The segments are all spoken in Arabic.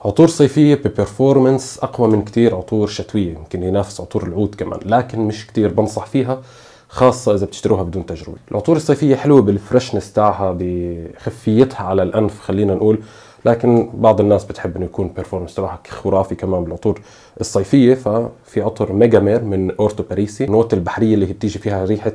عطور صيفية ببرفورمنس أقوى من كتير عطور شتوية يمكن ينافس عطور العود كمان لكن مش كتير بنصح فيها خاصة إذا بتشتروها بدون تجربة العطور الصيفية حلوة بالفرشنس تاعها بخفيتها على الأنف خلينا نقول لكن بعض الناس بتحب انه يكون بيرفورمنس تبعها خرافي كمان بالعطور الصيفيه ففي عطر ميجا مير من اورتو باريسي النوت البحريه اللي هي بتيجي فيها ريحه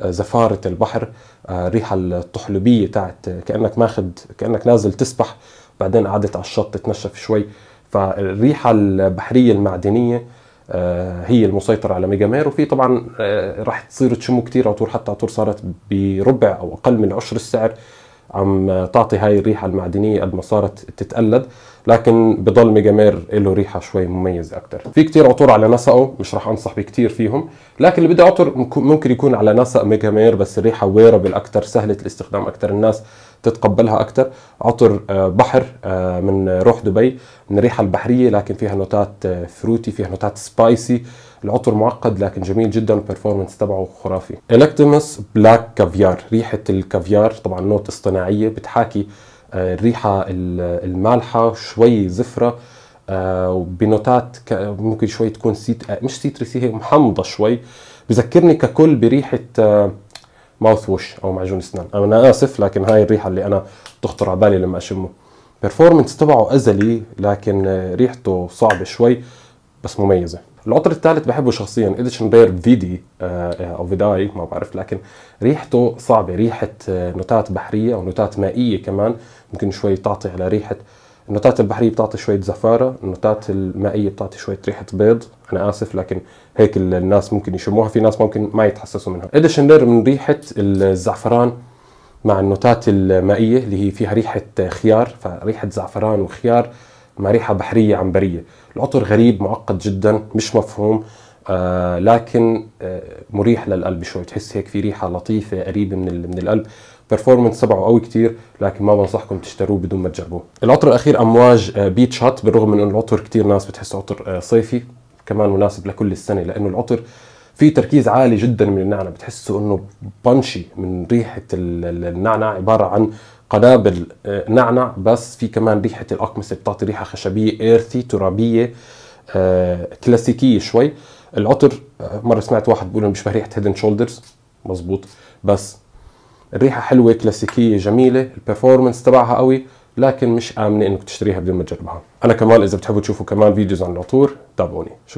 آه، زفاره البحر الريحه آه، الطحلبيه تاعت كانك ماخذ كانك نازل تسبح بعدين قعدت على الشط تتنشف شوي فالريحه البحريه المعدنيه آه، هي المسيطرة على ميجا مير وفي طبعا آه، راح تصير تشمه كتير عطور حتى عطور صارت بربع أو أقل من عشر السعر عم تعطي هاي الريحة المعدنية قد ما صارت تتقلد لكن بضل ميجامير له ريحه شوي مميزة اكثر في كثير عطور على نسقه مش راح انصح بكثير فيهم لكن اللي بده عطر ممكن يكون على نسق ميجامير بس الريحه ويربل اكثر سهله الاستخدام اكثر الناس تتقبلها اكثر عطر آه، بحر آه، من روح دبي من الريحه البحريه لكن فيها نوتات فروتي آه، فيها نوتات سبايسي العطر معقد لكن جميل جدا البرفورمانس تبعه خرافي الكتيمس بلاك كافيار ريحه الكافيار طبعا نوت اصطناعيه بتحاكي الريحه المالحه شوي زفره آه، وبنوتات ممكن شوي تكون سيت آه، مش سيترسي هي محمضه شوي بذكرني ككل بريحه ماوث آه، ووش او معجون اسنان انا اسف لكن هاي الريحه اللي انا بتخطر على بالي لما اشمه بيرفورمنس تبعه ازلي لكن ريحته صعبه شوي بس مميزه العطر الثالث بحبه شخصيا اديشن بير فيدي آه، آه، او فيداي ما بعرف لكن ريحته صعبه ريحه آه، نوتات بحريه او نوتات مائيه كمان ممكن شوي تعطي على ريحه النوتات البحريه بتعطي شويه زفاره النوتات المائيه بتعطي شويه ريحه بيض انا اسف لكن هيك الناس ممكن يشموها في ناس ممكن ما يتحسسوا منها اديشن بير من ريحه الزعفران مع النوتات المائيه اللي هي فيها ريحه خيار فريحه زعفران وخيار مريحة بحرية عنبرية العطر غريب معقد جدا مش مفهوم آه لكن آه مريح للقلب شوي تحس هيك في ريحه لطيفه قريبه من من القلب برفورمنس تبعه قوي كتير لكن ما بنصحكم تشتروه بدون ما تجربوه العطر الاخير امواج آه بيتش هات بالرغم من انه العطر كتير ناس بتحسه عطر آه، صيفي كمان مناسب لكل السنه لانه العطر في تركيز عالي جدا من النعنع بتحسه انه بانشي من ريحه النعنع عباره عن قنابل نعنع بس في كمان ريحه الاقمصه بتعطي ريحه خشبيه ايرثي ترابيه آه، كلاسيكيه شوي العطر آه، مره سمعت واحد بيقول بيشبه ريحه هيد شولدرز مزبوط بس الريحه حلوه كلاسيكيه جميله البرفورمانس تبعها قوي لكن مش امنه انك تشتريها بدون ما تجربها انا كمان اذا بتحبوا تشوفوا كمان فيديوز عن العطور تابعوني شكرا